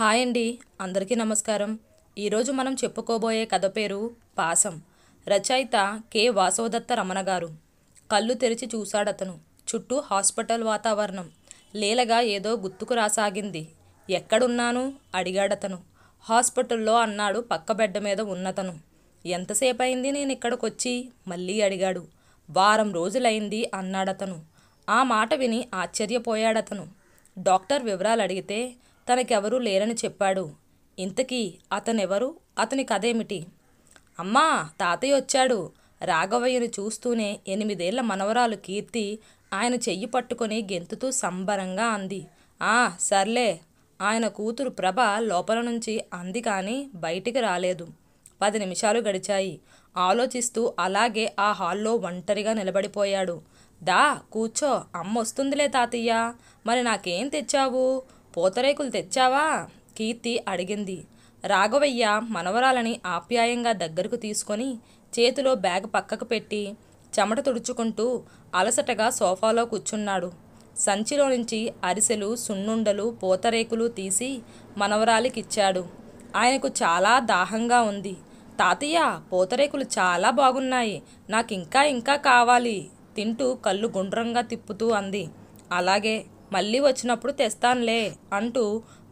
hi అండి అందరికీ నమస్కారం ఈరోజు మనం చెప్పుకోబోయే కథ పేరు పాసం రచయిత కె వాసవదత్త రమణ గారు కళ్ళు తెరిచి చూశాడతను చుట్టూ హాస్పిటల్ వాతావరణం లీలగా ఏదో గుర్తుకు రాసాగింది ఎక్కడున్నాను అడిగాడతను హాస్పిటల్లో అన్నాడు పక్క బెడ్ మీద ఉన్నతను ఎంతసేపు అయింది నేను ఇక్కడికొచ్చి మళ్ళీ అడిగాడు వారం రోజులైంది అన్నాడతను ఆ మాట విని ఆశ్చర్యపోయాడతను డాక్టర్ వివరాలు అడిగితే తనకెవరూ లేరని చెప్పాడు ఇంతకీ అతనెవరు అతని కథేమిటి అమ్మా తాతయ్య వచ్చాడు రాఘవయ్యను చూస్తూనే ఎనిమిదేళ్ల మనవరాలు కీర్తి ఆయన చెయ్యి పట్టుకొని గెంతుతూ సంబరంగా అంది ఆ సర్లే ఆయన కూతురు ప్రభ లోపల నుంచి అంది కానీ బయటికి రాలేదు పది నిమిషాలు గడిచాయి ఆలోచిస్తూ అలాగే ఆ హాల్లో ఒంటరిగా నిలబడిపోయాడు దా కూర్చో అమ్మ వస్తుందిలే తాతయ్య మరి నాకేం తెచ్చావు పూతరేకులు తెచ్చావా కీర్తి అడిగింది రాఘవయ్య మనవరాలని ఆప్యాయంగా దగ్గరకు తీసుకొని చేతిలో బ్యాగ్ పక్కకు పెట్టి చెమట తుడుచుకుంటూ అలసటగా సోఫాలో కూర్చున్నాడు సంచిలో నుంచి అరిసెలు సున్నుండలు పూతరేకులు తీసి మనవరాలికిచ్చాడు ఆయనకు చాలా దాహంగా ఉంది తాతయ్య పూతరేకులు చాలా బాగున్నాయి నాకు ఇంకా ఇంకా కావాలి తింటూ కళ్ళు గుండ్రంగా తిప్పుతూ అంది అలాగే మళ్ళీ వచ్చినప్పుడు తెస్తానులే అంటూ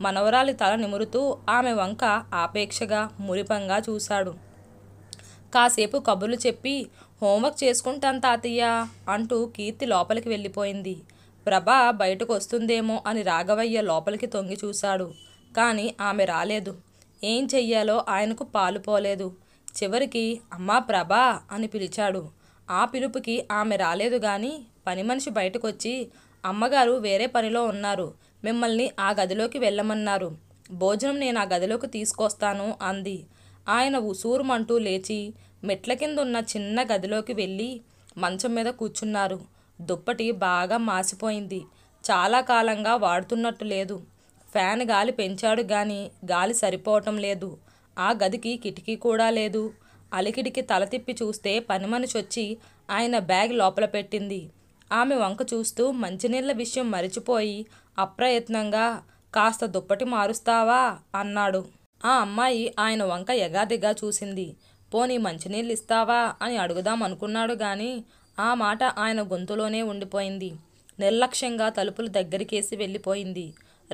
మనవరాలి తల నిమురుతూ ఆమె వంక ఆపేక్షగా మురిపంగా చూశాడు కాసేపు కబుర్లు చెప్పి హోంవర్క్ చేసుకుంటాను తాతయ్య అంటూ కీర్తి లోపలికి వెళ్ళిపోయింది ప్రభ బయటకు వస్తుందేమో అని రాఘవయ్య లోపలికి తొంగి చూశాడు కానీ ఆమె రాలేదు ఏం చెయ్యాలో ఆయనకు పాలు పోలేదు చివరికి అమ్మా ప్రభా అని పిలిచాడు ఆ పిలుపుకి ఆమె రాలేదు కానీ పని మనిషి బయటకొచ్చి అమ్మగారు వేరే పనిలో ఉన్నారు మిమ్మల్ని ఆ గదిలోకి వెళ్ళమన్నారు భోజనం నేను ఆ గదిలోకి తీసుకొస్తాను అంది ఆయన ఉసూరుమంటూ లేచి మెట్ల కింద ఉన్న చిన్న గదిలోకి వెళ్ళి మంచం మీద కూర్చున్నారు దుప్పటి బాగా మాసిపోయింది చాలా కాలంగా వాడుతున్నట్టు లేదు ఫ్యాన్ గాలి పెంచాడు కానీ గాలి సరిపోవటం లేదు ఆ గదికి కిటికీ కూడా లేదు అలికిడికి తల తిప్పి చూస్తే పని మనిషి వచ్చి ఆయన బ్యాగ్ లోపల పెట్టింది ఆమె వంక చూస్తూ మంచినీళ్ళ విషయం మరిచిపోయి అప్రయత్నంగా కాస్త దుప్పటి మారుస్తావా అన్నాడు ఆ అమ్మాయి ఆయన వంక ఎగాదిగా చూసింది పోనీ మంచినీళ్ళు ఇస్తావా అని అడుగుదాం అనుకున్నాడు గాని ఆ మాట ఆయన గొంతులోనే ఉండిపోయింది నిర్లక్ష్యంగా తలుపులు దగ్గరికేసి వెళ్ళిపోయింది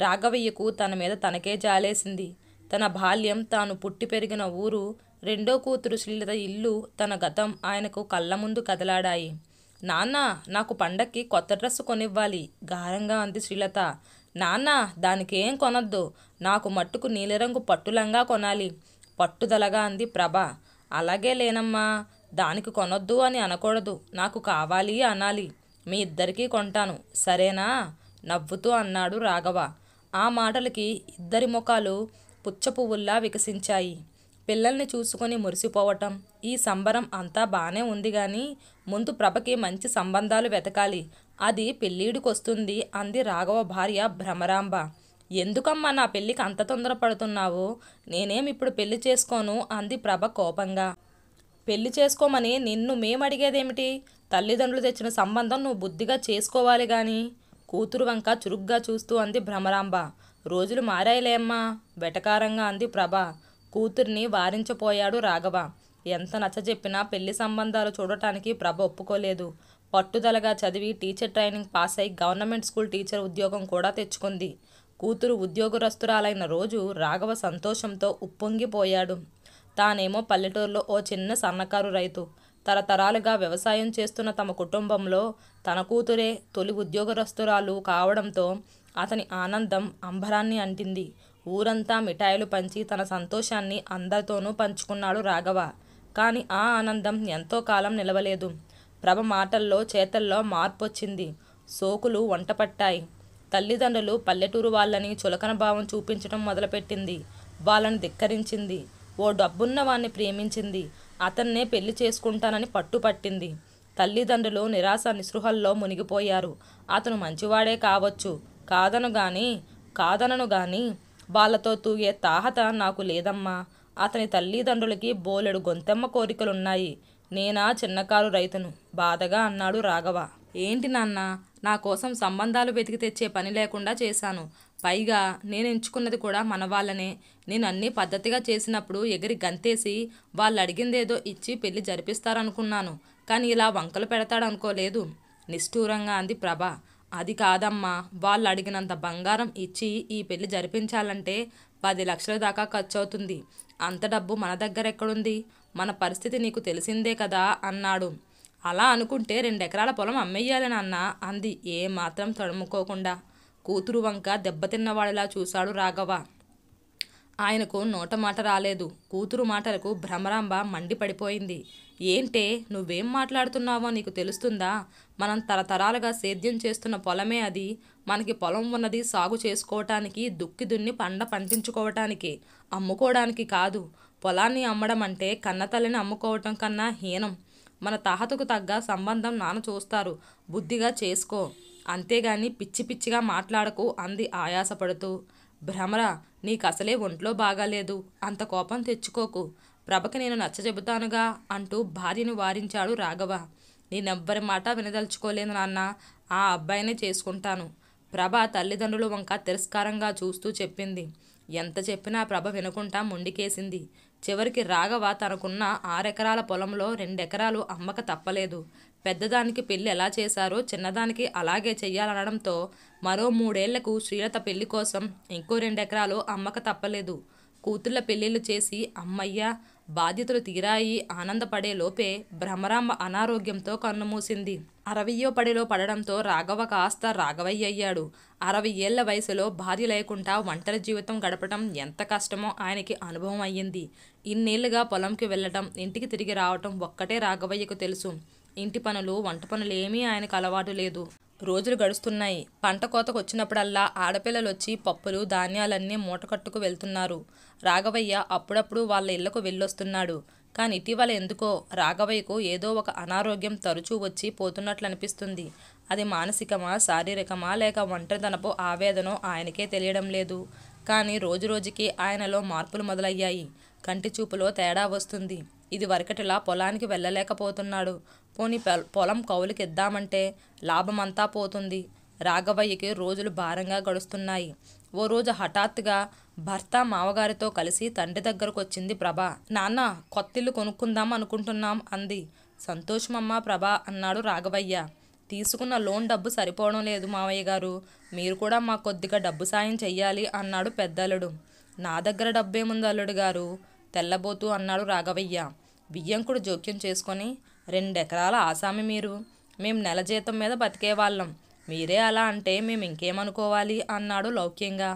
రాఘవయ్యకు తన మీద తనకే జాలేసింది తన బాల్యం తాను పుట్టి పెరిగిన ఊరు రెండో కూతురు శ్రీలత ఇల్లు తన గతం ఆయనకు కళ్ళ ముందు కదలాడాయి నాన్న నాకు పండక్కి కొత్త డ్రెస్ కొనివ్వాలి గారంగా అంది శ్రీలత నాన్న దానికేం కొనొద్దు నాకు మట్టుకు నీలిరంగు పట్టులంగా కొనాలి పట్టుదలగా అంది ప్రభ అలాగే లేనమ్మా దానికి కొనొద్దు అని అనకూడదు నాకు కావాలి అనాలి మీ ఇద్దరికీ కొంటాను సరేనా నవ్వుతూ అన్నాడు రాఘవ ఆ మాటలకి ఇద్దరి ముఖాలు పుచ్చ పువ్వుల్లా వికసించాయి పిల్లల్ని చూసుకొని మురిసిపోవటం ఈ సంబరం అంతా బాగానే ఉంది కానీ ముందు ప్రభకి మంచి సంబంధాలు వెతకాలి అది పెళ్ళీడికొస్తుంది అంది రాఘవ భార్య భ్రమరాంబ ఎందుకమ్మా నా పెళ్ళికి అంత తొందరపడుతున్నావు నేనేమి ఇప్పుడు పెళ్లి చేసుకోను అంది ప్రభ కోపంగా పెళ్లి చేసుకోమని నిన్ను మేమడిగేదేమిటి తల్లిదండ్రులు తెచ్చిన సంబంధం నువ్వు బుద్ధిగా చేసుకోవాలి గాని కూతురు వంక చురుగ్గా చూస్తూ అంది భ్రమరాంబ రోజులు మారాయిలేమ్మా వెటకారంగా అంది ప్రభ కూతుర్ని వారించపోయాడు రాఘవ ఎంత నచ్చజెప్పినా పెళ్లి సంబంధాలు చూడటానికి ప్రభ ఒప్పుకోలేదు పట్టుదలగా చదివి టీచర్ ట్రైనింగ్ పాస్ అయి గవర్నమెంట్ స్కూల్ టీచర్ ఉద్యోగం కూడా తెచ్చుకుంది కూతురు ఉద్యోగరస్తురాలైన రోజు రాఘవ సంతోషంతో ఉప్పొంగిపోయాడు తానేమో పల్లెటూరులో ఓ చిన్న సన్నకారు రైతు తరతరాలుగా వ్యవసాయం చేస్తున్న తమ కుటుంబంలో తన కూతురే తొలి ఉద్యోగరస్తురాలు కావడంతో అతని ఆనందం అంబరాన్ని అంటింది ఊరంతా మిఠాయిలు పంచి తన సంతోషాన్ని అందరితోనూ పంచుకున్నాడు రాఘవ కానీ ఆ ఆనందం ఎంతో కాలం నిలవలేదు ప్రభ మాటల్లో చేతల్లో మార్పొచ్చింది సోకులు వంటపట్టాయి తల్లిదండ్రులు పల్లెటూరు వాళ్ళని చులకన భావం చూపించడం మొదలుపెట్టింది వాళ్ళని ధిక్కరించింది ఓ డబ్బున్న వాణ్ణి ప్రేమించింది అతన్నే పెళ్లి చేసుకుంటానని పట్టుపట్టింది తల్లిదండ్రులు నిరాశ నిస్పృహల్లో మునిగిపోయారు అతను మంచివాడే కావచ్చు కాదను గాని కాదనను గాని వాళ్లతో తూగే తాహత నాకు లేదమ్మా అతని తల్లిదండ్రులకి బోలెడు గొంతెమ్మ కోరికలున్నాయి నేనా చిన్నకారు రైతును బాధగా అన్నాడు రాఘవ ఏంటి నాన్న నా కోసం సంబంధాలు వెతికి తెచ్చే పని లేకుండా చేశాను పైగా నేను ఎంచుకున్నది కూడా మన వాళ్ళనే నేను అన్ని పద్ధతిగా చేసినప్పుడు ఎగిరి గంతేసి వాళ్ళు అడిగిందేదో ఇచ్చి పెళ్లి జరిపిస్తారనుకున్నాను కానీ ఇలా వంకలు పెడతాడనుకోలేదు నిష్ఠూరంగా అంది ప్రభ అది కాదమ్మా వాళ్ళు అడిగినంత బంగారం ఇచ్చి ఈ పెళ్లి జరిపించాలంటే పది లక్షల దాకా ఖర్చు అవుతుంది అంత డబ్బు మన దగ్గర ఎక్కడుంది మన పరిస్థితి నీకు తెలిసిందే కదా అన్నాడు అలా అనుకుంటే రెండెకరాల పొలం అమ్మేయాలని అన్న అంది ఏమాత్రం తడుముకోకుండా కూతురు వంక దెబ్బతిన్నవాడిలా చూశాడు రాఘవ ఆయనకు నోట మాట రాలేదు కూతురు మాటలకు భ్రమరాంబ మండిపడిపోయింది ఏంటే నువ్వేం మాట్లాడుతున్నావో నీకు తెలుస్తుందా మనం తరతరాలుగా సేద్యం చేస్తున్న పొలమే అది మనకి పొలం ఉన్నది సాగు చేసుకోవటానికి దుక్కి దున్ని పండ పండించుకోవటానికి అమ్ముకోవడానికి కాదు పొలాన్ని అమ్మడం అంటే కన్నతల్లిని అమ్ముకోవటం కన్నా హీనం మన తాహతకు తగ్గ సంబంధం నాన్న చూస్తారు బుద్ధిగా చేసుకో అంతేగాని పిచ్చి పిచ్చిగా మాట్లాడకు అంది ఆయాసపడుతూ భ్రమరా నీకసలే ఒంట్లో బాగాలేదు అంత కోపం తెచ్చుకోకు ప్రభకి నేను నచ్చజెబుతానుగా అంటూ భార్యను వారించాడు రాఘవ నేనెవ్వరి మాట వినదలుచుకోలేను నాన్న ఆ అబ్బాయినే చేసుకుంటాను ప్రభ తల్లిదండ్రులు వంక తిరస్కారంగా చూస్తూ చెప్పింది ఎంత చెప్పినా ప్రభ వినకుండా మొండికేసింది చివరికి రాఘవ తనకున్న ఆరెకరాల పొలంలో రెండెకరాలు అమ్మక తప్పలేదు పెద్దదానికి పెళ్లి ఎలా చేశారో చిన్నదానికి అలాగే చెయ్యాలనడంతో మరో మూడేళ్లకు శ్రీలత పెళ్లి కోసం ఇంకో రెండెకరాలు అమ్మక తప్పలేదు కూతుళ్ళ పెళ్లిళ్ళు చేసి అమ్మయ్య బాధ్యతలు తీరాయి ఆనందపడే లోపే భ్రమరాంబ అనారోగ్యంతో కన్నుమూసింది అరవయో పడిలో పడడంతో రాఘవ కాస్త రాఘవయ్య అయ్యాడు అరవై ఏళ్ల వయసులో భార్య లేకుండా ఒంటరి జీవితం గడపడం ఎంత కష్టమో ఆయనకి అనుభవం అయ్యింది ఇన్నేళ్లుగా పొలంకి వెళ్ళటం ఇంటికి తిరిగి రావటం ఒక్కటే రాఘవయ్యకు తెలుసు ఇంటి పనులు వంట పనులు ఏమీ ఆయనకు అలవాటు లేదు రోజులు గడుస్తున్నాయి పంట కోతకు వచ్చినప్పుడల్లా ఆడపిల్లలు వచ్చి పప్పులు ధాన్యాలన్నీ మూటకట్టుకు వెళ్తున్నారు రాఘవయ్య అప్పుడప్పుడు వాళ్ళ ఇళ్లకు వెళ్ళొస్తున్నాడు కానీ ఇటీవల ఎందుకో రాఘవయ్యకు ఏదో ఒక అనారోగ్యం తరచూ వచ్చి పోతున్నట్లు అనిపిస్తుంది అది మానసికమా శారీరకమా లేక ఒంటరిదనపు ఆవేదనో ఆయనకే తెలియడం లేదు కానీ రోజురోజుకి ఆయనలో మార్పులు మొదలయ్యాయి కంటి చూపులో తేడా వస్తుంది ఇది వరకటిలా పొలానికి వెళ్ళలేకపోతున్నాడు పోని పొలం కౌలుకిద్దామంటే లాభమంతా పోతుంది రాఘవయ్యకి రోజులు భారంగా గడుస్తున్నాయి ఓ రోజు హఠాత్తుగా భర్త మావగారితో కలిసి తండ్రి దగ్గరకు వచ్చింది ప్రభ నాన్న కొత్తిల్లు కొనుక్కుందాం అనుకుంటున్నాం అంది సంతోషమమ్మా ప్రభ అన్నాడు రాఘవయ్య తీసుకున్న లోన్ డబ్బు సరిపోవడం లేదు మావయ్య గారు మీరు కూడా మా కొద్దిగా డబ్బు సాయం చెయ్యాలి అన్నాడు పెద్దలుడు నా దగ్గర డబ్బేముంది అల్లుడు గారు తెల్లబోతూ అన్నాడు రాఘవయ్య బియ్యంకుడు జోక్యం చేసుకొని రెండెకరాల ఆసామి మీరు మేము నెల జీతం మీద బతికేవాళ్ళం మీరే అలా అంటే మేము ఇంకేమనుకోవాలి అన్నాడు లౌక్యంగా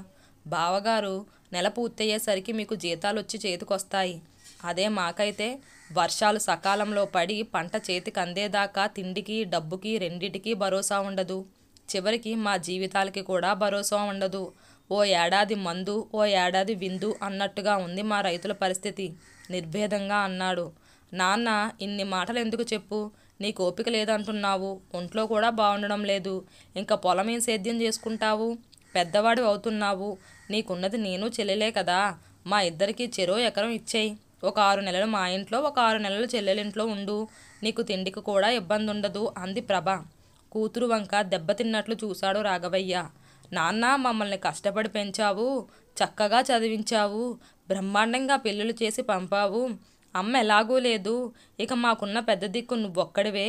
బావగారు నెల పూర్తయ్యేసరికి మీకు జీతాలు వచ్చి చేతికొస్తాయి అదే మాకైతే వర్షాలు సకాలంలో పడి పంట చేతికి అందేదాకా తిండికి డబ్బుకి రెండిటికి భరోసా ఉండదు చివరికి మా జీవితాలకి కూడా భరోసా ఉండదు ఓ ఏడాది మందు ఓ ఏడాది విందు అన్నట్టుగా ఉంది మా రైతుల పరిస్థితి నిర్భేదంగా అన్నాడు నాన్న ఇన్ని మాటలు ఎందుకు చెప్పు నీకు ఓపిక లేదంటున్నావు ఒంట్లో కూడా బాగుండడం లేదు ఇంకా పొలం ఏం సేద్యం చేసుకుంటావు పెద్దవాడు అవుతున్నావు నీకున్నది నేను చెల్లెలే కదా మా ఇద్దరికి చెరో ఎకరం ఇచ్చేయి ఒక ఆరు నెలలు మా ఇంట్లో ఒక ఆరు నెలలు చెల్లెలింట్లో ఉండు నీకు తిండికి కూడా ఇబ్బంది ఉండదు అంది ప్రభ కూతురు వంక దెబ్బతిన్నట్లు చూశాడు రాఘవయ్య నాన్న మమ్మల్ని కష్టపడి పెంచావు చక్కగా చదివించావు బ్రహ్మాండంగా పెళ్ళిళ్ళు చేసి పంపావు అమ్మ ఎలాగూ లేదు ఇక మాకున్న పెద్ద దిక్కు నువ్వొక్కడివే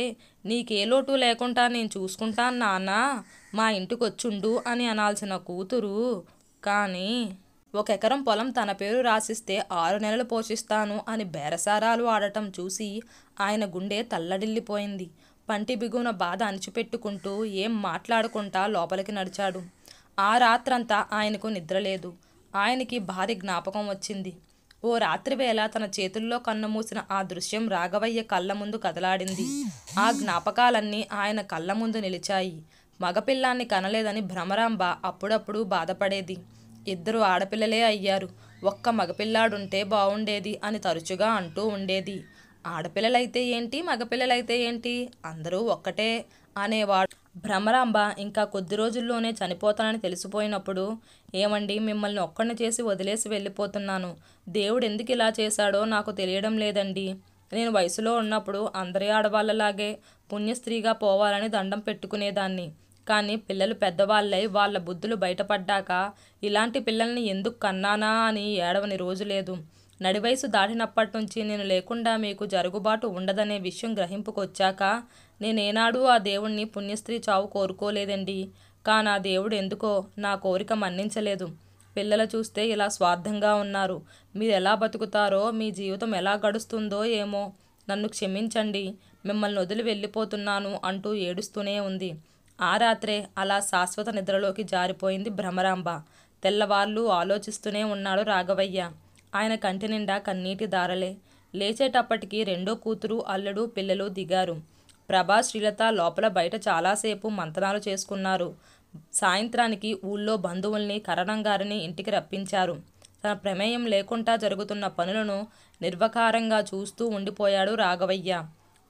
నీకే లోటు లేకుండా నేను చూసుకుంటాను నాన్న మా ఇంటికి వచ్చుండు అని అనాల్సిన కూతురు కానీ ఒక ఎకరం పొలం తన పేరు రాసిస్తే ఆరు నెలలు పోషిస్తాను అని బేరసారాలు ఆడటం చూసి ఆయన గుండె తల్లడిల్లిపోయింది పంటి బిగున బాధ అణిచిపెట్టుకుంటూ ఏం మాట్లాడకుండా లోపలికి నడిచాడు ఆ రాత్రంతా ఆయనకు నిద్రలేదు ఆయనకి భారీ జ్ఞాపకం వచ్చింది ఓ రాత్రివేళ తన చేతుల్లో మూసిన ఆ దృశ్యం రాఘవయ్య కళ్ళ ముందు కదలాడింది ఆ జ్ఞాపకాలన్నీ ఆయన కళ్ళ ముందు నిలిచాయి మగపిల్లాన్ని కనలేదని భ్రమరాంబ అప్పుడప్పుడు బాధపడేది ఇద్దరు ఆడపిల్లలే అయ్యారు ఒక్క మగపిల్లాడుంటే బాగుండేది అని తరచుగా అంటూ ఉండేది ఆడపిల్లలైతే ఏంటి మగపిల్లలైతే ఏంటి అందరూ ఒక్కటే అనేవాడు భ్రమరాంబ ఇంకా కొద్ది రోజుల్లోనే చనిపోతానని తెలిసిపోయినప్పుడు ఏమండి మిమ్మల్ని ఒక్కడిని చేసి వదిలేసి వెళ్ళిపోతున్నాను దేవుడు ఎందుకు ఇలా చేశాడో నాకు తెలియడం లేదండి నేను వయసులో ఉన్నప్పుడు అందరి ఆడవాళ్ళలాగే పుణ్యస్త్రీగా పోవాలని దండం పెట్టుకునేదాన్ని కానీ పిల్లలు పెద్దవాళ్ళై వాళ్ళ బుద్ధులు బయటపడ్డాక ఇలాంటి పిల్లల్ని ఎందుకు కన్నానా అని ఏడవని రోజు లేదు నడివయసు దాటినప్పటి నుంచి నేను లేకుండా మీకు జరుగుబాటు ఉండదనే విషయం గ్రహింపుకొచ్చాక నేనేనాడు ఆ దేవుణ్ణి పుణ్యస్త్రీ చావు కోరుకోలేదండి కానా దేవుడు ఎందుకో నా కోరిక మన్నించలేదు పిల్లల చూస్తే ఇలా స్వార్థంగా ఉన్నారు మీరు ఎలా బతుకుతారో మీ జీవితం ఎలా గడుస్తుందో ఏమో నన్ను క్షమించండి మిమ్మల్ని వదిలి వెళ్ళిపోతున్నాను అంటూ ఏడుస్తూనే ఉంది ఆ రాత్రే అలా శాశ్వత నిద్రలోకి జారిపోయింది భ్రమరాంబ తెల్లవార్లు ఆలోచిస్తూనే ఉన్నాడు రాఘవయ్య ఆయన కంటి నిండా కన్నీటి దారలే లేచేటప్పటికీ రెండో కూతురు అల్లుడు పిల్లలు దిగారు ప్రభాస్ శ్రీలత లోపల బయట చాలాసేపు మంతనాలు చేసుకున్నారు సాయంత్రానికి ఊళ్ళో బంధువుల్ని కరణం గారిని ఇంటికి రప్పించారు తన ప్రమేయం లేకుండా జరుగుతున్న పనులను నిర్వకారంగా చూస్తూ ఉండిపోయాడు రాఘవయ్య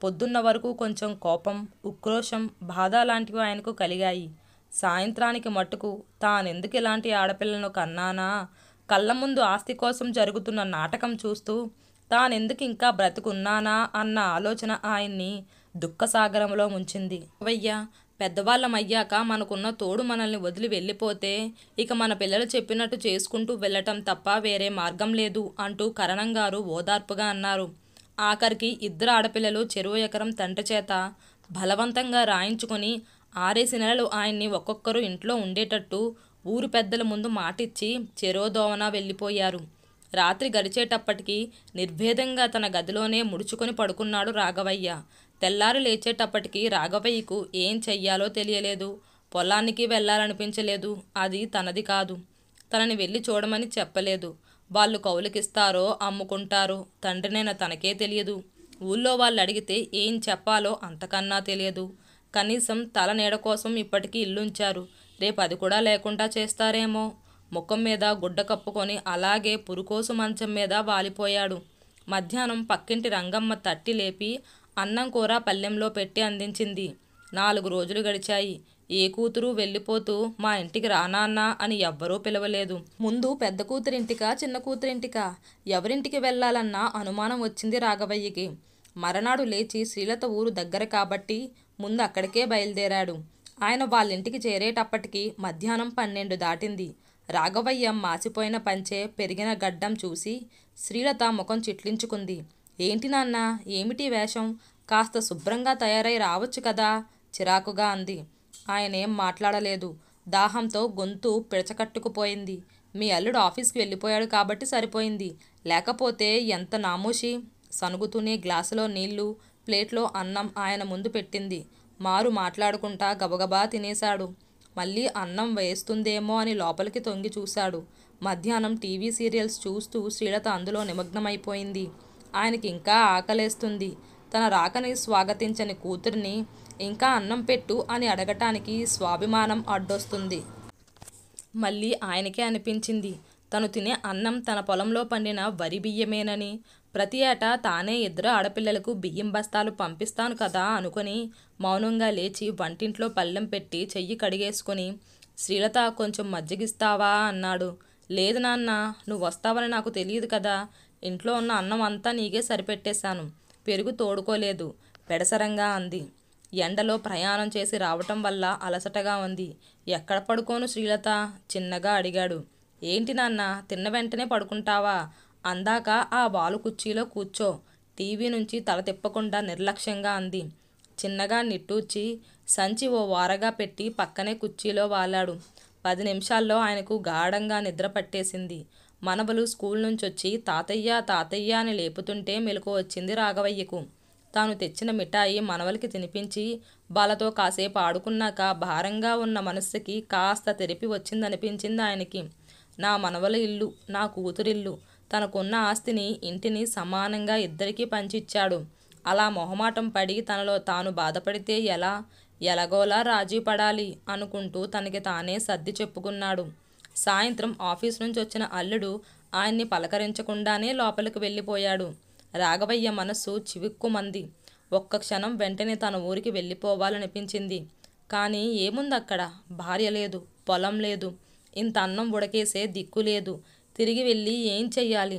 పొద్దున్న వరకు కొంచెం కోపం ఉక్రోషం బాధ లాంటివి ఆయనకు కలిగాయి సాయంత్రానికి మట్టుకు తానెందుకు ఇలాంటి ఆడపిల్లను కన్నానా కళ్ళ ముందు ఆస్తి కోసం జరుగుతున్న నాటకం చూస్తూ తానెందుకు ఇంకా బ్రతుకున్నానా అన్న ఆలోచన ఆయన్ని దుఃఖసాగరంలో ముంచింది అవయ్యా అయ్యాక మనకున్న తోడు మనల్ని వదిలి వెళ్ళిపోతే ఇక మన పిల్లలు చెప్పినట్టు చేసుకుంటూ వెళ్ళటం తప్ప వేరే మార్గం లేదు అంటూ కరణం గారు ఓదార్పుగా అన్నారు ఆఖరికి ఇద్దరు ఆడపిల్లలు చెరువు ఎకరం తండ్రి చేత బలవంతంగా రాయించుకొని ఆరేసి నెలలు ఆయన్ని ఒక్కొక్కరు ఇంట్లో ఉండేటట్టు ఊరు పెద్దల ముందు మాటిచ్చి దోవన వెళ్ళిపోయారు రాత్రి గడిచేటప్పటికీ నిర్భేదంగా తన గదిలోనే ముడుచుకొని పడుకున్నాడు రాఘవయ్య తెల్లారు లేచేటప్పటికి రాఘవయ్యకు ఏం చెయ్యాలో తెలియలేదు పొలానికి వెళ్ళాలనిపించలేదు అది తనది కాదు తనని వెళ్ళి చూడమని చెప్పలేదు వాళ్ళు కౌలుకిస్తారో అమ్ముకుంటారో తండ్రినైనా తనకే తెలియదు ఊళ్ళో వాళ్ళు అడిగితే ఏం చెప్పాలో అంతకన్నా తెలియదు కనీసం తల నీడ కోసం ఇప్పటికీ ఇల్లుంచారు రేపు అది కూడా లేకుండా చేస్తారేమో ముఖం మీద గుడ్డ కప్పుకొని అలాగే పురుకోసు మంచం మీద వాలిపోయాడు మధ్యాహ్నం పక్కింటి రంగమ్మ తట్టి లేపి అన్నం కూర పళ్ళెంలో పెట్టి అందించింది నాలుగు రోజులు గడిచాయి ఏ కూతురు వెళ్ళిపోతూ మా ఇంటికి రానాన్నా అని ఎవ్వరూ పిలవలేదు ముందు పెద్ద కూతురింటికా చిన్న కూతురింటికా ఎవరింటికి వెళ్ళాలన్నా అనుమానం వచ్చింది రాఘవయ్యకి మరనాడు లేచి శ్రీలత ఊరు దగ్గర కాబట్టి ముందు అక్కడికే బయలుదేరాడు ఆయన వాళ్ళింటికి చేరేటప్పటికి మధ్యాహ్నం పన్నెండు దాటింది రాఘవయ్య మాసిపోయిన పంచే పెరిగిన గడ్డం చూసి శ్రీలత ముఖం చిట్లించుకుంది ఏంటి నాన్న ఏమిటి వేషం కాస్త శుభ్రంగా తయారై రావచ్చు కదా చిరాకుగా అంది ఆయనేం మాట్లాడలేదు దాహంతో గొంతు పిడచకట్టుకుపోయింది మీ అల్లుడు ఆఫీస్కి వెళ్ళిపోయాడు కాబట్టి సరిపోయింది లేకపోతే ఎంత నామోషి సనుగుతూనే గ్లాసులో నీళ్లు ప్లేట్లో అన్నం ఆయన ముందు పెట్టింది మారు మాట్లాడుకుంటా గబగబా తినేశాడు మళ్ళీ అన్నం వేస్తుందేమో అని లోపలికి తొంగి చూశాడు మధ్యాహ్నం టీవీ సీరియల్స్ చూస్తూ శ్రీలత అందులో నిమగ్నమైపోయింది ఆయనకి ఇంకా ఆకలేస్తుంది తన రాకని స్వాగతించని కూతురిని ఇంకా అన్నం పెట్టు అని అడగటానికి స్వాభిమానం అడ్డొస్తుంది మళ్ళీ ఆయనకే అనిపించింది తను తినే అన్నం తన పొలంలో పండిన వరి బియ్యమేనని ప్రతి ఏటా తానే ఇద్దరు ఆడపిల్లలకు బియ్యం బస్తాలు పంపిస్తాను కదా అనుకుని మౌనంగా లేచి వంటింట్లో పళ్ళెం పెట్టి చెయ్యి కడిగేసుకుని శ్రీలత కొంచెం మజ్జిగిస్తావా అన్నాడు లేదు నాన్న నువ్వు వస్తావని నాకు తెలియదు కదా ఇంట్లో ఉన్న అన్నం అంతా నీకే సరిపెట్టేశాను పెరుగు తోడుకోలేదు పెడసరంగా అంది ఎండలో ప్రయాణం చేసి రావటం వల్ల అలసటగా ఉంది ఎక్కడ పడుకోను శ్రీలత చిన్నగా అడిగాడు ఏంటి నాన్న తిన్న వెంటనే పడుకుంటావా అందాక ఆ బాలు కుర్చీలో కూర్చో టీవీ నుంచి తల తిప్పకుండా నిర్లక్ష్యంగా అంది చిన్నగా నిట్టూర్చి సంచి ఓ వారగా పెట్టి పక్కనే కుర్చీలో వాలాడు పది నిమిషాల్లో ఆయనకు గాఢంగా నిద్ర పట్టేసింది మనబలు స్కూల్ నుంచి వచ్చి తాతయ్య తాతయ్య అని లేపుతుంటే మెలకు వచ్చింది రాఘవయ్యకు తాను తెచ్చిన మిఠాయి మనవలకి తినిపించి బాలతో కాసేపు ఆడుకున్నాక భారంగా ఉన్న మనస్సుకి కాస్త తెరిపి వచ్చిందనిపించింది ఆయనకి నా మనవల ఇల్లు నా కూతురిల్లు తనకున్న ఆస్తిని ఇంటిని సమానంగా ఇద్దరికీ పంచిచ్చాడు అలా మొహమాటం పడి తనలో తాను బాధపడితే ఎలా ఎలాగోలా రాజీ పడాలి అనుకుంటూ తనకి తానే సర్ది చెప్పుకున్నాడు సాయంత్రం ఆఫీస్ నుంచి వచ్చిన అల్లుడు ఆయన్ని పలకరించకుండానే లోపలికి వెళ్ళిపోయాడు రాఘవయ్య మనస్సు చివిక్కుమంది ఒక్క క్షణం వెంటనే తన ఊరికి వెళ్ళిపోవాలనిపించింది కానీ ఏముందక్కడ భార్య లేదు పొలం లేదు ఇంత అన్నం ఉడకేసే దిక్కు లేదు తిరిగి వెళ్ళి ఏం చెయ్యాలి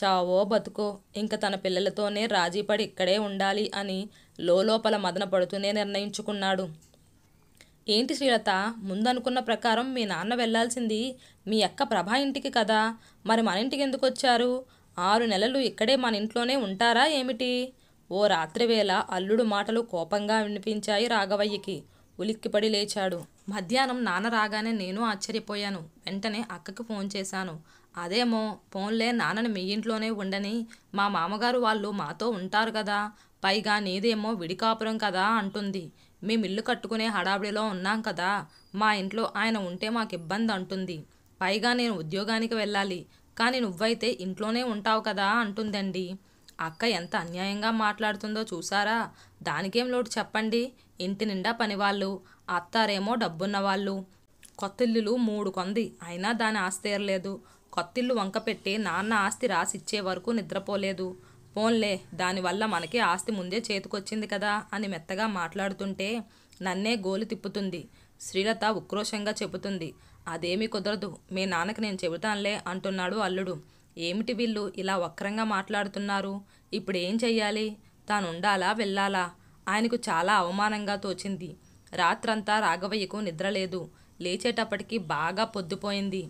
చావో బతుకో ఇంక తన పిల్లలతోనే రాజీపడి ఇక్కడే ఉండాలి అని లోపల మదన పడుతూనే నిర్ణయించుకున్నాడు ఏంటి శ్రీలత ముందనుకున్న ప్రకారం మీ నాన్న వెళ్లాల్సింది మీ అక్క ప్రభా ఇంటికి కదా మరి మన ఇంటికి ఎందుకు వచ్చారు ఆరు నెలలు ఇక్కడే మన ఇంట్లోనే ఉంటారా ఏమిటి ఓ రాత్రివేళ అల్లుడు మాటలు కోపంగా వినిపించాయి రాఘవయ్యకి ఉలిక్కిపడి లేచాడు మధ్యాహ్నం నాన్న రాగానే నేను ఆశ్చర్యపోయాను వెంటనే అక్కకి ఫోన్ చేశాను అదేమో ఫోన్లే నాన్నని మీ ఇంట్లోనే ఉండని మా మామగారు వాళ్ళు మాతో ఉంటారు కదా పైగా నీదేమో విడికాపురం కదా అంటుంది మేము ఇల్లు కట్టుకునే హడావిడిలో ఉన్నాం కదా మా ఇంట్లో ఆయన ఉంటే మాకు ఇబ్బంది అంటుంది పైగా నేను ఉద్యోగానికి వెళ్ళాలి కానీ నువ్వైతే ఇంట్లోనే ఉంటావు కదా అంటుందండి అక్క ఎంత అన్యాయంగా మాట్లాడుతుందో చూసారా దానికేం లోటు చెప్పండి ఇంటి నిండా పనివాళ్ళు అత్తారేమో డబ్బున్నవాళ్ళు వాళ్ళు కొత్తిల్లులు మూడు కొంది అయినా దాని ఆస్తి ఏరలేదు కొత్తిల్లు వంకపెట్టి నాన్న ఆస్తి రాసిచ్చే వరకు నిద్రపోలేదు పోన్లే దానివల్ల మనకి ఆస్తి ముందే చేతికొచ్చింది కదా అని మెత్తగా మాట్లాడుతుంటే నన్నే గోలు తిప్పుతుంది శ్రీలత ఉక్రోషంగా చెబుతుంది అదేమీ కుదరదు మీ నాన్నకి నేను చెబుతానులే అంటున్నాడు అల్లుడు ఏమిటి వీళ్ళు ఇలా వక్రంగా మాట్లాడుతున్నారు ఇప్పుడు ఏం చెయ్యాలి తానుండాలా వెళ్ళాలా ఆయనకు చాలా అవమానంగా తోచింది రాత్రంతా రాఘవయ్యకు నిద్రలేదు లేచేటప్పటికి బాగా పొద్దుపోయింది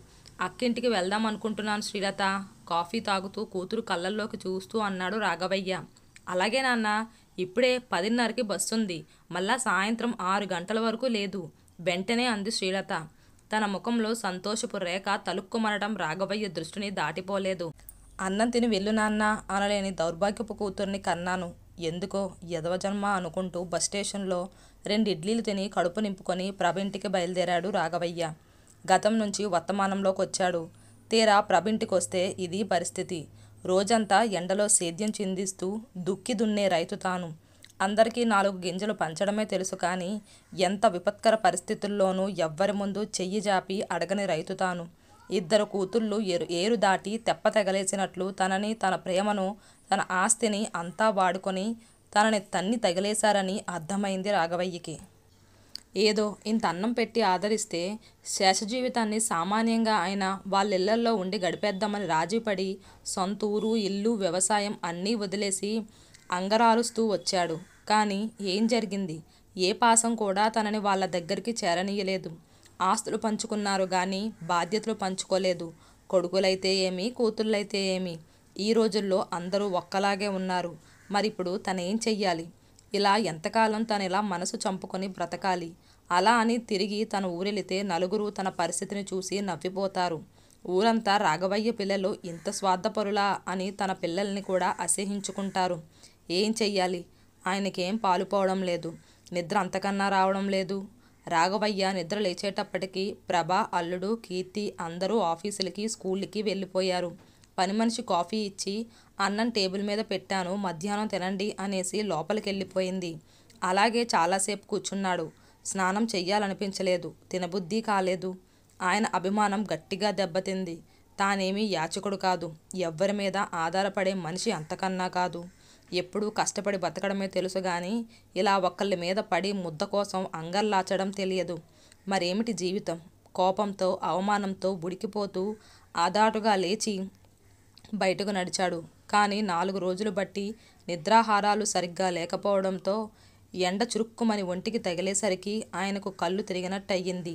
అక్కింటికి వెళ్దాం అనుకుంటున్నాను శ్రీలత కాఫీ తాగుతూ కూతురు కళ్ళల్లోకి చూస్తూ అన్నాడు రాఘవయ్య అలాగే నాన్న ఇప్పుడే పదిన్నరకి బస్సు ఉంది మళ్ళా సాయంత్రం ఆరు గంటల వరకు లేదు వెంటనే అంది శ్రీలత తన ముఖంలో సంతోషపు రేఖ తలుక్కుమనడం రాఘవయ్య దృష్టిని దాటిపోలేదు అన్నం తిని వెళ్ళు నాన్న అనలేని దౌర్భాగ్యపు కూతుర్ని కన్నాను ఎందుకో యదవ జన్మ అనుకుంటూ బస్ స్టేషన్లో రెండు ఇడ్లీలు తిని కడుపు నింపుకొని ప్రభ ఇంటికి బయలుదేరాడు రాఘవయ్య గతం నుంచి వర్తమానంలోకి వచ్చాడు తీరా ప్రభింటికొస్తే ఇది పరిస్థితి రోజంతా ఎండలో సేద్యం చిందిస్తూ దుక్కి దున్నే రైతు తాను అందరికీ నాలుగు గింజలు పంచడమే తెలుసు కానీ ఎంత విపత్కర పరిస్థితుల్లోనూ ఎవ్వరి ముందు చెయ్యి జాపి అడగని రైతు తాను ఇద్దరు కూతుళ్ళు ఏరు ఏరు దాటి తెప్ప తెగలేసినట్లు తనని తన ప్రేమను తన ఆస్తిని అంతా వాడుకొని తనని తన్ని తగిలేశారని అర్థమైంది రాఘవయ్యకి ఏదో ఇంత అన్నం పెట్టి ఆదరిస్తే శేష జీవితాన్ని సామాన్యంగా ఆయన వాళ్ళిళ్లల్లో ఉండి గడిపేద్దామని రాజీపడి సొంత ఊరు ఇల్లు వ్యవసాయం అన్నీ వదిలేసి అంగరారుస్తూ వచ్చాడు కానీ ఏం జరిగింది ఏ పాసం కూడా తనని వాళ్ళ దగ్గరికి చేరనీయలేదు ఆస్తులు పంచుకున్నారు కానీ బాధ్యతలు పంచుకోలేదు కొడుకులైతే ఏమి కూతుళ్ళైతే ఏమి ఈ రోజుల్లో అందరూ ఒక్కలాగే ఉన్నారు మరిప్పుడు తనేం చెయ్యాలి ఇలా ఎంతకాలం తను ఇలా మనసు చంపుకొని బ్రతకాలి అలా అని తిరిగి తన ఊరెళితే నలుగురు తన పరిస్థితిని చూసి నవ్విపోతారు ఊరంతా రాఘవయ్య పిల్లలు ఇంత స్వార్థపరులా అని తన పిల్లల్ని కూడా అసహించుకుంటారు ఏం చెయ్యాలి ఆయనకేం పాలుపోవడం లేదు నిద్ర అంతకన్నా రావడం లేదు రాఘవయ్య నిద్ర లేచేటప్పటికీ ప్రభ అల్లుడు కీర్తి అందరూ ఆఫీసులకి స్కూళ్ళకి వెళ్ళిపోయారు పని మనిషి కాఫీ ఇచ్చి అన్నం టేబుల్ మీద పెట్టాను మధ్యాహ్నం తినండి అనేసి లోపలికి వెళ్ళిపోయింది అలాగే చాలాసేపు కూర్చున్నాడు స్నానం చెయ్యాలనిపించలేదు తినబుద్ధి కాలేదు ఆయన అభిమానం గట్టిగా దెబ్బతింది తానేమీ యాచకుడు కాదు ఎవ్వరి మీద ఆధారపడే మనిషి అంతకన్నా కాదు ఎప్పుడూ కష్టపడి బతకడమే తెలుసు కానీ ఇలా ఒకళ్ళ మీద పడి ముద్ద కోసం అంగల్లాచడం తెలియదు మరేమిటి జీవితం కోపంతో అవమానంతో ఉడికిపోతూ ఆదాటుగా లేచి బయటకు నడిచాడు కానీ నాలుగు రోజులు బట్టి నిద్రాహారాలు సరిగ్గా లేకపోవడంతో ఎండ చురుక్కుమని ఒంటికి తగిలేసరికి ఆయనకు కళ్ళు తిరిగినట్టయింది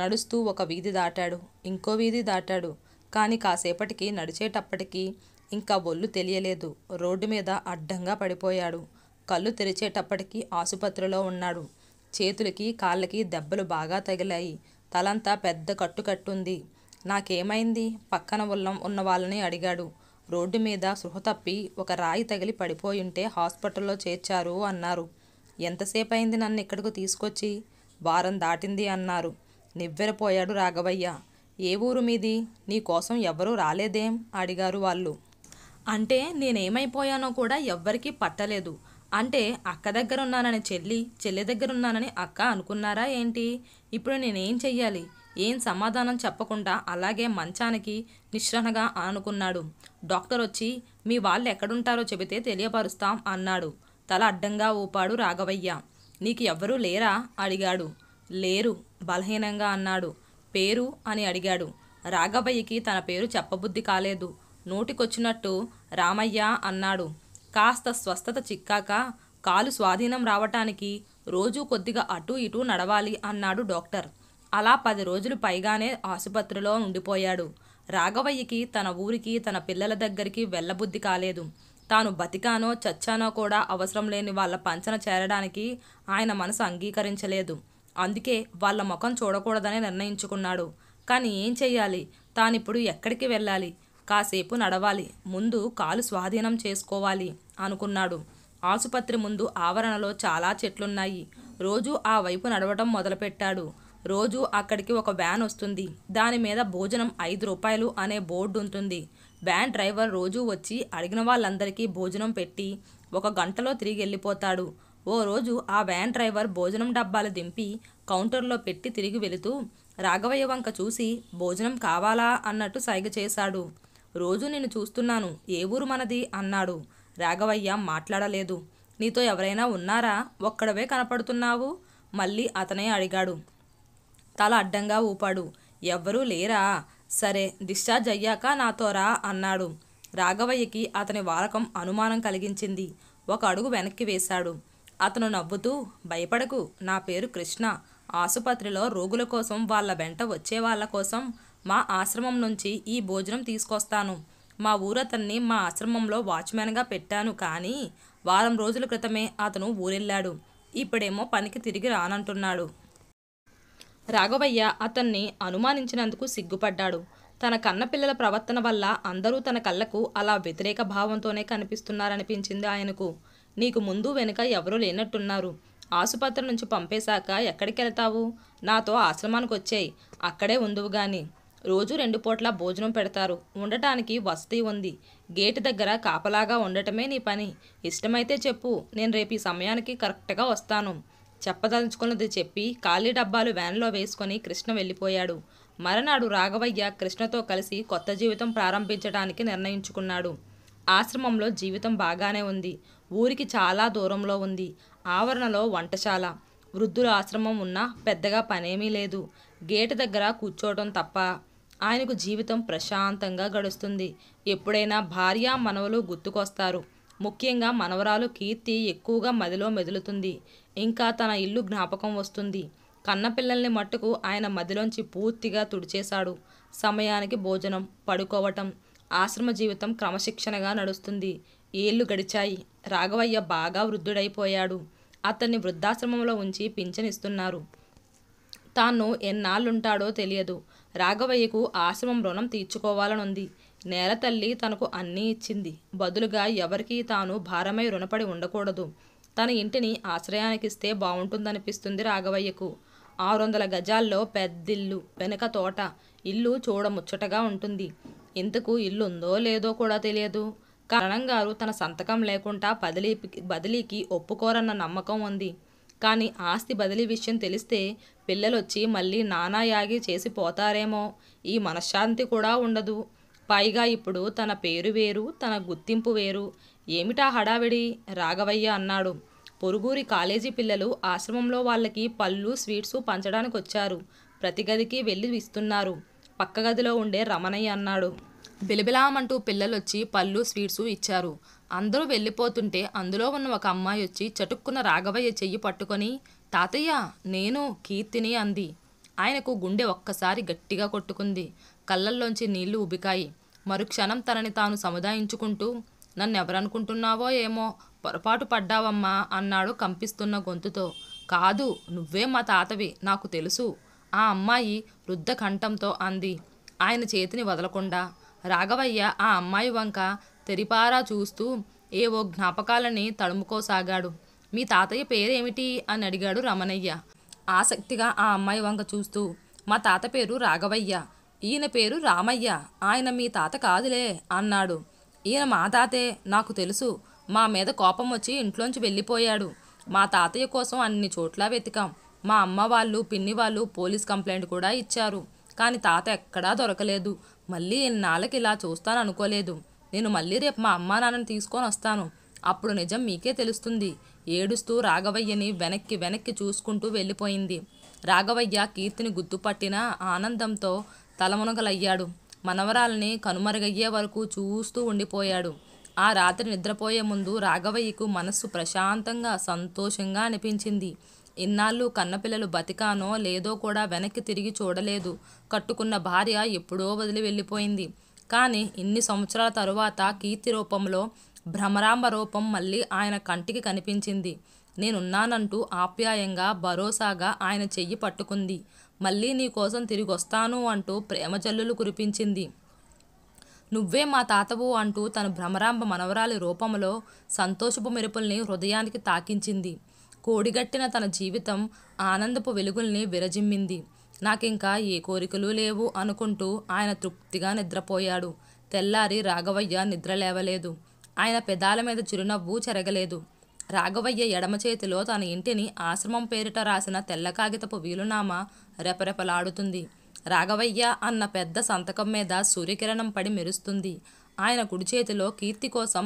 నడుస్తూ ఒక వీధి దాటాడు ఇంకో వీధి దాటాడు కానీ కాసేపటికి నడిచేటప్పటికీ ఇంకా ఒళ్ళు తెలియలేదు రోడ్డు మీద అడ్డంగా పడిపోయాడు కళ్ళు తెరిచేటప్పటికి ఆసుపత్రిలో ఉన్నాడు చేతులకి కాళ్ళకి దెబ్బలు బాగా తగిలాయి తలంతా పెద్ద కట్టు కట్టుంది నాకేమైంది పక్కన ఉల్లం ఉన్న వాళ్ళని అడిగాడు రోడ్డు మీద సృహ తప్పి ఒక రాయి తగిలి పడిపోయుంటే హాస్పిటల్లో చేర్చారు అన్నారు ఎంతసేపు అయింది నన్ను ఇక్కడికి తీసుకొచ్చి వారం దాటింది అన్నారు నివ్వెరపోయాడు రాఘవయ్య ఏ ఊరు మీది నీకోసం ఎవరూ రాలేదేం అడిగారు వాళ్ళు అంటే నేనేమైపోయానో కూడా ఎవ్వరికీ పట్టలేదు అంటే అక్క దగ్గర ఉన్నానని చెల్లి చెల్లి దగ్గర ఉన్నానని అక్క అనుకున్నారా ఏంటి ఇప్పుడు నేనేం చెయ్యాలి ఏం సమాధానం చెప్పకుండా అలాగే మంచానికి నిశ్రహగా అనుకున్నాడు డాక్టర్ వచ్చి మీ వాళ్ళు ఎక్కడుంటారో చెబితే తెలియపరుస్తాం అన్నాడు తల అడ్డంగా ఊపాడు రాఘవయ్య నీకు ఎవ్వరూ లేరా అడిగాడు లేరు బలహీనంగా అన్నాడు పేరు అని అడిగాడు రాఘవయ్యకి తన పేరు చెప్పబుద్ధి కాలేదు నోటికొచ్చినట్టు రామయ్య అన్నాడు కాస్త స్వస్థత చిక్కాక కాలు స్వాధీనం రావటానికి రోజూ కొద్దిగా అటు ఇటు నడవాలి అన్నాడు డాక్టర్ అలా పది రోజులు పైగానే ఆసుపత్రిలో ఉండిపోయాడు రాఘవయ్యకి తన ఊరికి తన పిల్లల దగ్గరికి వెళ్ళబుద్ధి కాలేదు తాను బతికానో చచ్చానో కూడా అవసరం లేని వాళ్ళ పంచన చేరడానికి ఆయన మనసు అంగీకరించలేదు అందుకే వాళ్ళ ముఖం చూడకూడదని నిర్ణయించుకున్నాడు కానీ ఏం చెయ్యాలి తానిప్పుడు ఎక్కడికి వెళ్ళాలి కాసేపు నడవాలి ముందు కాలు స్వాధీనం చేసుకోవాలి అనుకున్నాడు ఆసుపత్రి ముందు ఆవరణలో చాలా చెట్లున్నాయి రోజు ఆ వైపు నడవటం మొదలుపెట్టాడు రోజు అక్కడికి ఒక వ్యాన్ వస్తుంది దాని మీద భోజనం ఐదు రూపాయలు అనే బోర్డు ఉంటుంది వ్యాన్ డ్రైవర్ రోజూ వచ్చి అడిగిన వాళ్ళందరికీ భోజనం పెట్టి ఒక గంటలో తిరిగి వెళ్ళిపోతాడు ఓ రోజు ఆ వ్యాన్ డ్రైవర్ భోజనం డబ్బాలు దింపి కౌంటర్లో పెట్టి తిరిగి వెళుతూ రాఘవయ్య వంక చూసి భోజనం కావాలా అన్నట్టు సైగ చేశాడు రోజు నేను చూస్తున్నాను ఏ ఊరు మనది అన్నాడు రాఘవయ్య మాట్లాడలేదు నీతో ఎవరైనా ఉన్నారా ఒక్కడవే కనపడుతున్నావు మళ్ళీ అతనే అడిగాడు తల అడ్డంగా ఊపాడు ఎవ్వరూ లేరా సరే డిశ్చార్జ్ అయ్యాక నాతో రా అన్నాడు రాఘవయ్యకి అతని వాలకం అనుమానం కలిగించింది ఒక అడుగు వెనక్కి వేశాడు అతను నవ్వుతూ భయపడకు నా పేరు కృష్ణ ఆసుపత్రిలో రోగుల కోసం వాళ్ళ వెంట వచ్చే వాళ్ళ కోసం మా ఆశ్రమం నుంచి ఈ భోజనం తీసుకొస్తాను మా ఊరతన్ని మా ఆశ్రమంలో వాచ్మెన్గా పెట్టాను కానీ వారం రోజుల క్రితమే అతను ఊరెళ్ళాడు ఇప్పుడేమో పనికి తిరిగి రానంటున్నాడు రాఘవయ్య అతన్ని అనుమానించినందుకు సిగ్గుపడ్డాడు తన కన్నపిల్లల ప్రవర్తన వల్ల అందరూ తన కళ్ళకు అలా వ్యతిరేక భావంతోనే కనిపిస్తున్నారనిపించింది ఆయనకు నీకు ముందు వెనుక ఎవరూ లేనట్టున్నారు ఆసుపత్రి నుంచి పంపేశాక ఎక్కడికి వెళ్తావు నాతో ఆశ్రమానికి వచ్చాయి అక్కడే ఉందువు గాని రోజు రెండు పూట్ల భోజనం పెడతారు ఉండటానికి వసతి ఉంది గేటు దగ్గర కాపలాగా ఉండటమే నీ పని ఇష్టమైతే చెప్పు నేను రేపు ఈ సమయానికి కరెక్ట్గా వస్తాను చెప్పదలుచుకున్నది చెప్పి ఖాళీ డబ్బాలు వ్యాన్లో వేసుకొని కృష్ణ వెళ్ళిపోయాడు మరనాడు రాఘవయ్య కృష్ణతో కలిసి కొత్త జీవితం ప్రారంభించడానికి నిర్ణయించుకున్నాడు ఆశ్రమంలో జీవితం బాగానే ఉంది ఊరికి చాలా దూరంలో ఉంది ఆవరణలో వంటశాల వృద్ధుల ఆశ్రమం ఉన్నా పెద్దగా పనేమీ లేదు గేటు దగ్గర కూర్చోవడం తప్ప ఆయనకు జీవితం ప్రశాంతంగా గడుస్తుంది ఎప్పుడైనా భార్య మనవలు గుర్తుకొస్తారు ముఖ్యంగా మనవరాలు కీర్తి ఎక్కువగా మదిలో మెదులుతుంది ఇంకా తన ఇల్లు జ్ఞాపకం వస్తుంది కన్నపిల్లల్ని మట్టుకు ఆయన మదిలోంచి పూర్తిగా తుడిచేశాడు సమయానికి భోజనం పడుకోవటం ఆశ్రమ జీవితం క్రమశిక్షణగా నడుస్తుంది ఏళ్ళు గడిచాయి రాఘవయ్య బాగా వృద్ధుడైపోయాడు అతన్ని వృద్ధాశ్రమంలో ఉంచి పింఛనిస్తున్నారు తాను ఎన్నాళ్ళుంటాడో తెలియదు రాఘవయ్యకు ఆశ్రమం రుణం తీర్చుకోవాలనుంది నేల తల్లి తనకు అన్నీ ఇచ్చింది బదులుగా ఎవరికీ తాను భారమై రుణపడి ఉండకూడదు తన ఇంటిని ఆశ్రయానికిస్తే బాగుంటుందనిపిస్తుంది రాఘవయ్యకు ఆరు వందల గజాల్లో పెద్దిల్లు వెనక తోట ఇల్లు చూడముచ్చటగా ఉంటుంది ఇంతకు ఇల్లుందో లేదో కూడా తెలియదు కరణంగారు గారు తన సంతకం లేకుండా బదిలీ బదిలీకి ఒప్పుకోరన్న నమ్మకం ఉంది కానీ ఆస్తి బదిలీ విషయం తెలిస్తే పిల్లలొచ్చి మళ్ళీ నానా యాగి చేసి పోతారేమో ఈ మనశ్శాంతి కూడా ఉండదు పైగా ఇప్పుడు తన పేరు వేరు తన గుర్తింపు వేరు ఏమిటా హడావిడి రాఘవయ్య అన్నాడు పొరుగురి కాలేజీ పిల్లలు ఆశ్రమంలో వాళ్ళకి పళ్ళు స్వీట్స్ పంచడానికి వచ్చారు ప్రతి గదికి వెళ్ళి ఇస్తున్నారు పక్క గదిలో ఉండే రమణయ్య అన్నాడు బిలబిలామంటూ పిల్లలొచ్చి పళ్ళు స్వీట్స్ ఇచ్చారు అందరూ వెళ్ళిపోతుంటే అందులో ఉన్న ఒక అమ్మాయి వచ్చి చటుక్కున్న రాఘవయ్య చెయ్యి పట్టుకొని తాతయ్య నేను కీర్తిని అంది ఆయనకు గుండె ఒక్కసారి గట్టిగా కొట్టుకుంది కళ్ళల్లోంచి నీళ్లు ఉబికాయి మరుక్షణం తనని తాను సముదాయించుకుంటూ నన్నెవరనుకుంటున్నావో ఏమో పొరపాటు పడ్డావమ్మా అన్నాడు కంపిస్తున్న గొంతుతో కాదు నువ్వే మా తాతవి నాకు తెలుసు ఆ అమ్మాయి వృద్ధ కంఠంతో అంది ఆయన చేతిని వదలకుండా రాఘవయ్య ఆ అమ్మాయి వంక తెరిపారా చూస్తూ ఏవో జ్ఞాపకాలని తడుముకోసాగాడు మీ తాతయ్య పేరేమిటి అని అడిగాడు రమణయ్య ఆసక్తిగా ఆ అమ్మాయి వంక చూస్తూ మా తాత పేరు రాఘవయ్య ఈయన పేరు రామయ్య ఆయన మీ తాత కాదులే అన్నాడు ఈయన మా తాతే నాకు తెలుసు మా మీద కోపం వచ్చి ఇంట్లోంచి వెళ్ళిపోయాడు మా తాతయ్య కోసం అన్ని చోట్ల వెతికాం మా అమ్మ వాళ్ళు పిన్ని వాళ్ళు పోలీస్ కంప్లైంట్ కూడా ఇచ్చారు కానీ తాత ఎక్కడా దొరకలేదు మళ్ళీ ఇన్నాళ్ళకి ఇలా చూస్తాను అనుకోలేదు నేను మళ్ళీ రేపు మా అమ్మా నాన్నని తీసుకొని వస్తాను అప్పుడు నిజం మీకే తెలుస్తుంది ఏడుస్తూ రాఘవయ్యని వెనక్కి వెనక్కి చూసుకుంటూ వెళ్ళిపోయింది రాఘవయ్య కీర్తిని గుర్తుపట్టిన ఆనందంతో తలమునకలయ్యాడు మనవరాల్ని కనుమరుగయ్యే వరకు చూస్తూ ఉండిపోయాడు ఆ రాత్రి నిద్రపోయే ముందు రాఘవయ్యకు మనస్సు ప్రశాంతంగా సంతోషంగా అనిపించింది ఇన్నాళ్ళు కన్నపిల్లలు బతికానో లేదో కూడా వెనక్కి తిరిగి చూడలేదు కట్టుకున్న భార్య ఎప్పుడో వదిలి వెళ్ళిపోయింది కానీ ఇన్ని సంవత్సరాల తరువాత కీర్తి రూపంలో భ్రమరాంబ రూపం మళ్ళీ ఆయన కంటికి కనిపించింది నేనున్నానంటూ ఆప్యాయంగా భరోసాగా ఆయన చెయ్యి పట్టుకుంది మళ్ళీ నీకోసం తిరిగొస్తాను అంటూ ప్రేమ జల్లులు కురిపించింది నువ్వే మా తాతవు అంటూ తన భ్రమరాంబ మనవరాలి రూపంలో సంతోషపు మెరుపుల్ని హృదయానికి తాకించింది కోడిగట్టిన తన జీవితం ఆనందపు వెలుగుల్ని విరజిమ్మింది నాకింకా ఏ కోరికలు లేవు అనుకుంటూ ఆయన తృప్తిగా నిద్రపోయాడు తెల్లారి రాఘవయ్య నిద్రలేవలేదు ఆయన పెదాల మీద చిరునవ్వు చెరగలేదు రాఘవయ్య ఎడమ చేతిలో తన ఇంటిని ఆశ్రమం పేరిట రాసిన తెల్ల కాగితపు వీలునామా రెపరెపలాడుతుంది రాఘవయ్య అన్న పెద్ద సంతకం మీద సూర్యకిరణం పడి మెరుస్తుంది ఆయన కుడి చేతిలో కీర్తి కోసం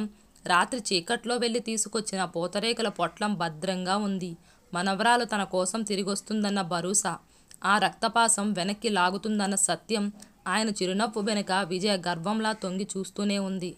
రాత్రి చీకట్లో వెళ్ళి తీసుకొచ్చిన పూతరేకుల పొట్లం భద్రంగా ఉంది మనవరాలు తన కోసం తిరిగొస్తుందన్న భరోసా ఆ రక్తపాసం వెనక్కి లాగుతుందన్న సత్యం ఆయన చిరునవ్వు వెనుక విజయ గర్వంలా తొంగి చూస్తూనే ఉంది